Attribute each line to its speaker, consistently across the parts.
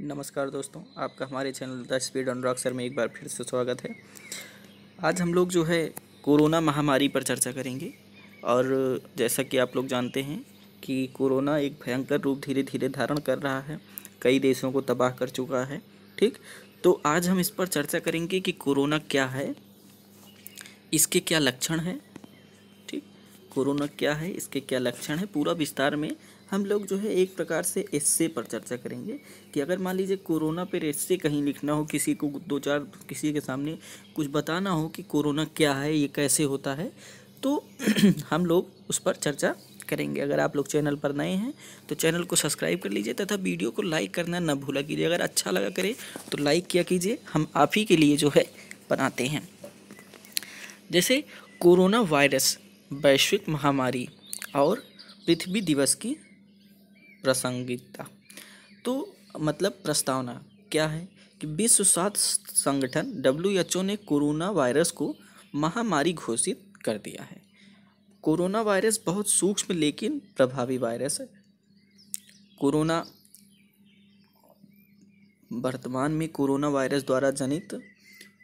Speaker 1: नमस्कार दोस्तों आपका हमारे channel the speed on rock sir में एक बार फिर से स्वागत है आज हम लोग जो है कोरोना महामारी पर चर्चा करेंगे और जैसा कि आप लोग जानते हैं कि कोरोना एक भयंकर रूप धीरे धीरे धारण कर रहा है कई देशों को तबाह कर चुका है ठीक तो आज हम इस पर चर्चा करेंगे कि कोरोना क्या है इसके क्या लक्षण हैं ठीक कोरोना क्या है इसके क्या लक्षण हैं पूरा विस्तार में हम लोग जो है एक प्रकार से एस्से पर चर्चा करेंगे कि अगर मान लीजिए कोरोना पर एस्से कहीं लिखना हो किसी को दो चार किसी के सामने कुछ बताना हो कि कोरोना क्या है ये कैसे होता है तो हम लोग उस पर चर्चा करेंगे अगर आप लोग चैनल पर नए हैं तो चैनल को सब्सक्राइब कर लीजिए तथा वीडियो को लाइक करना ना भूला कीजिए अगर अच्छा लगा करें तो लाइक किया कीजिए हम आप ही के लिए जो है बनाते हैं जैसे कोरोना वायरस वैश्विक महामारी और पृथ्वी दिवस की प्रासंगिकता तो मतलब प्रस्तावना क्या है कि विश्व स्वास्थ्य संगठन डब्ल्यू ने कोरोना वायरस को महामारी घोषित कर दिया है कोरोना वायरस बहुत सूक्ष्म लेकिन प्रभावी वायरस है कोरोना वर्तमान में कोरोना वायरस द्वारा जनित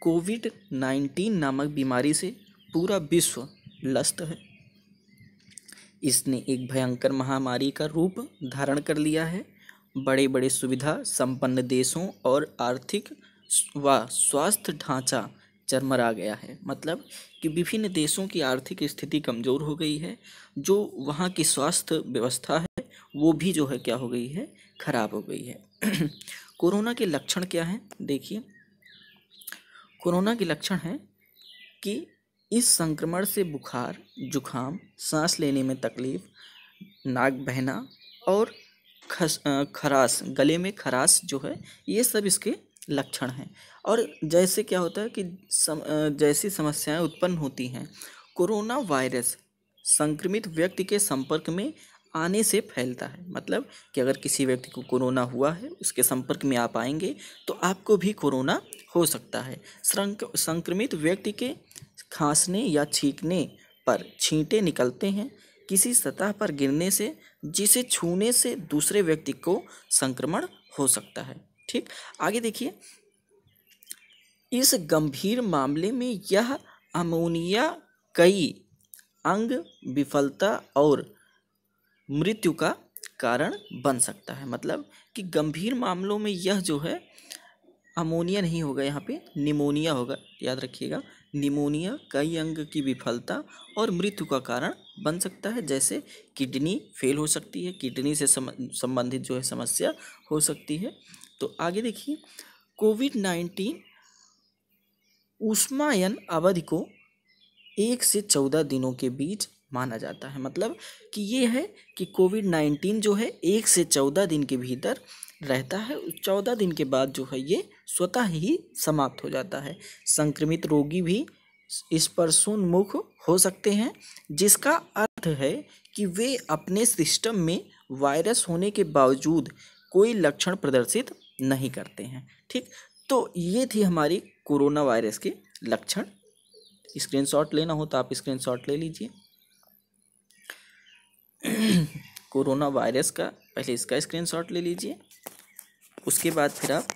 Speaker 1: कोविड नाइन्टीन नामक बीमारी से पूरा विश्व लस्त है इसने एक भयंकर महामारी का रूप धारण कर लिया है बड़े बड़े सुविधा संपन्न देशों और आर्थिक व स्वास्थ्य ढांचा चरमरा गया है मतलब कि विभिन्न देशों की आर्थिक स्थिति कमज़ोर हो गई है जो वहाँ की स्वास्थ्य व्यवस्था है वो भी जो है क्या हो गई है खराब हो गई है कोरोना के लक्षण क्या हैं देखिए कोरोना के लक्षण हैं कि इस संक्रमण से बुखार जुखाम सांस लेने में तकलीफ नाक बहना और खस खराश गले में खराश जो है ये सब इसके लक्षण हैं और जैसे क्या होता है कि सम, जैसी समस्याएं उत्पन्न होती हैं कोरोना वायरस संक्रमित व्यक्ति के संपर्क में आने से फैलता है मतलब कि अगर किसी व्यक्ति को कोरोना हुआ है उसके संपर्क में आप आएंगे तो आपको भी कोरोना हो सकता है संक्रमित व्यक्ति के खांसने या छींकने पर छींटे निकलते हैं किसी सतह पर गिरने से जिसे छूने से दूसरे व्यक्ति को संक्रमण हो सकता है ठीक आगे देखिए इस गंभीर मामले में यह अमोनिया कई अंग विफलता और मृत्यु का कारण बन सकता है मतलब कि गंभीर मामलों में यह जो है अमोनिया नहीं होगा यहाँ पे निमोनिया होगा याद रखिएगा निमोनिया कई अंग की विफलता और मृत्यु का कारण बन सकता है जैसे किडनी फेल हो सकती है किडनी से संबंधित जो है समस्या हो सकती है तो आगे देखिए कोविड नाइन्टीन उष्मायन अवधि को एक से चौदह दिनों के बीच माना जाता है मतलब कि ये है कि कोविड नाइन्टीन जो है एक से चौदह दिन के भीतर रहता है चौदह दिन के बाद जो है ये स्वतः ही समाप्त हो जाता है संक्रमित रोगी भी इस पर सुनमुख हो सकते हैं जिसका अर्थ है कि वे अपने सिस्टम में वायरस होने के बावजूद कोई लक्षण प्रदर्शित नहीं करते हैं ठीक तो ये थी हमारी कोरोना वायरस के लक्षण स्क्रीनशॉट लेना हो तो आप स्क्रीनशॉट ले लीजिए कोरोना वायरस का पहले इसका स्क्रीनशॉट ले लीजिए उसके बाद फिर आप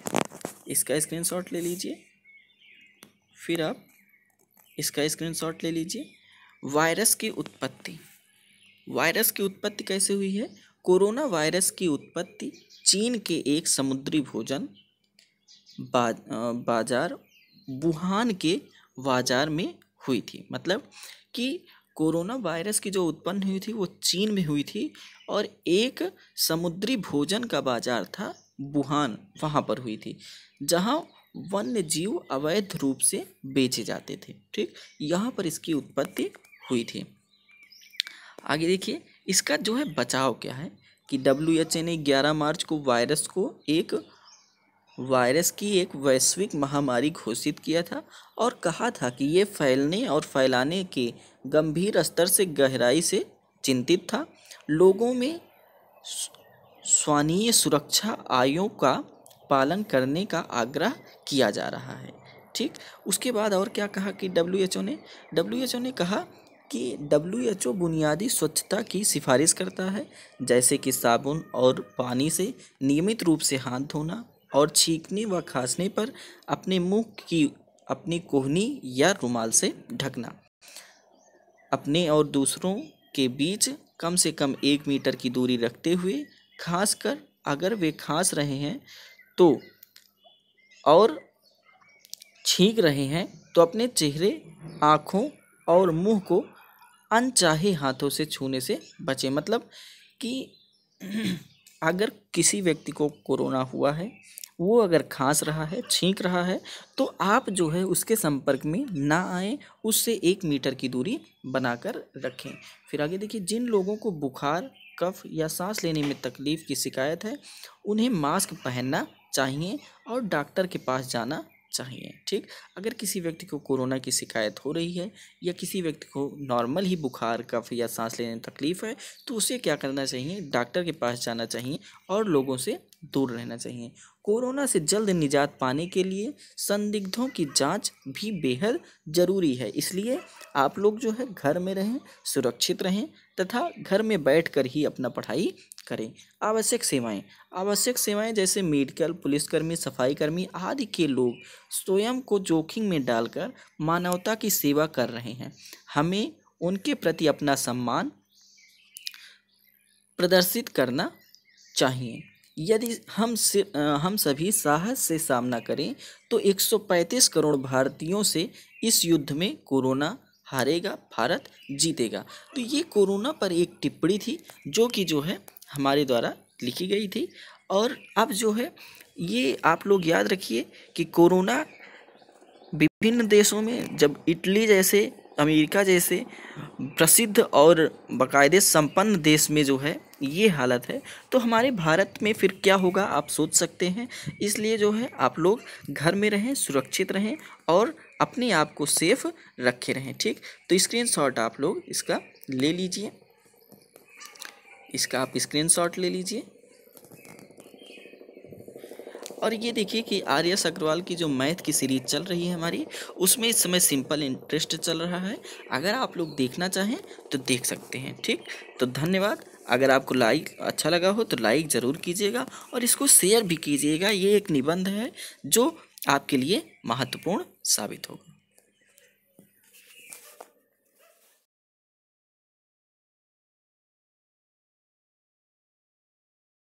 Speaker 1: इसका स्क्रीनशॉट ले लीजिए फिर आप इसका स्क्रीनशॉट ले लीजिए वायरस की उत्पत्ति वायरस की उत्पत्ति कैसे हुई है कोरोना वायरस की उत्पत्ति चीन के एक समुद्री भोजन बा, बाजार वुहान के बाजार में हुई थी मतलब कि कोरोना वायरस की जो उत्पन्न हुई थी वो चीन में हुई थी और एक समुद्री भोजन का बाजार था वुहान वहाँ पर हुई थी जहाँ वन्य जीव अवैध रूप से बेचे जाते थे ठीक यहाँ पर इसकी उत्पत्ति हुई थी आगे देखिए इसका जो है बचाव क्या है कि डब्ल्यू एच ने ग्यारह मार्च को वायरस को एक वायरस की एक वैश्विक महामारी घोषित किया था और कहा था कि ये फैलने और फैलाने के गंभीर स्तर से गहराई से चिंतित था लोगों में स्वानीय सुरक्षा आयों का पालन करने का आग्रह किया जा रहा है ठीक उसके बाद और क्या कहा कि डब्ल्यू एच ओ ने डब्ल्यू एच ओ ने कहा कि डब्ल्यू एच ओ बुनियादी स्वच्छता की सिफारिश करता है जैसे कि साबुन और पानी से नियमित रूप से हाथ धोना और छींकने व खांसने पर अपने मुंह की अपनी कोहनी या रुमाल से ढकना अपने और दूसरों के बीच कम से कम एक मीटर की दूरी रखते हुए खास कर अगर वे खांस रहे हैं तो और छींक रहे हैं तो अपने चेहरे आँखों और मुंह को अनचाहे हाथों से छूने से बचें मतलब कि अगर किसी व्यक्ति को कोरोना हुआ है वो अगर खांस रहा है छींक रहा है तो आप जो है उसके संपर्क में ना आए उससे एक मीटर की दूरी बनाकर रखें फिर आगे देखिए जिन लोगों को बुखार कफ या सांस लेने में तकलीफ़ की शिकायत है उन्हें मास्क पहनना चाहिए और डॉक्टर के पास जाना चाहिए ठीक अगर किसी व्यक्ति को कोरोना की शिकायत हो रही है या किसी व्यक्ति को नॉर्मल ही बुखार कफ या सांस लेने में तकलीफ़ है तो उसे क्या करना चाहिए डॉक्टर के पास जाना चाहिए और लोगों से दूर रहना चाहिए कोरोना से जल्द निजात पाने के लिए संदिग्धों की जांच भी बेहद ज़रूरी है इसलिए आप लोग जो है घर में रहें सुरक्षित रहें तथा घर में बैठकर ही अपना पढ़ाई करें आवश्यक सेवाएं आवश्यक सेवाएं जैसे मेडिकल पुलिसकर्मी सफाईकर्मी आदि के लोग स्वयं को जोखिम में डालकर मानवता की सेवा कर रहे हैं हमें उनके प्रति अपना सम्मान प्रदर्शित करना चाहिए यदि हम हम सभी साहस से सामना करें तो 135 करोड़ भारतीयों से इस युद्ध में कोरोना हारेगा भारत जीतेगा तो ये कोरोना पर एक टिप्पणी थी जो कि जो है हमारे द्वारा लिखी गई थी और अब जो है ये आप लोग याद रखिए कि कोरोना विभिन्न देशों में जब इटली जैसे अमेरिका जैसे प्रसिद्ध और बाकायदे संपन्न देश में जो है ये हालत है तो हमारे भारत में फिर क्या होगा आप सोच सकते हैं इसलिए जो है आप लोग घर में रहें सुरक्षित रहें और अपने आप को सेफ रखे रहें ठीक तो स्क्रीनशॉट आप लोग इसका ले लीजिए इसका आप स्क्रीनशॉट ले लीजिए और ये देखिए कि आर्यस अग्रवाल की जो मैथ की सीरीज चल रही है हमारी उसमें इस समय सिंपल इंटरेस्ट चल रहा है अगर आप लोग देखना चाहें तो देख सकते हैं ठीक तो धन्यवाद अगर आपको लाइक अच्छा लगा हो तो लाइक ज़रूर कीजिएगा और इसको शेयर भी कीजिएगा ये एक निबंध है जो आपके लिए महत्वपूर्ण साबित होगा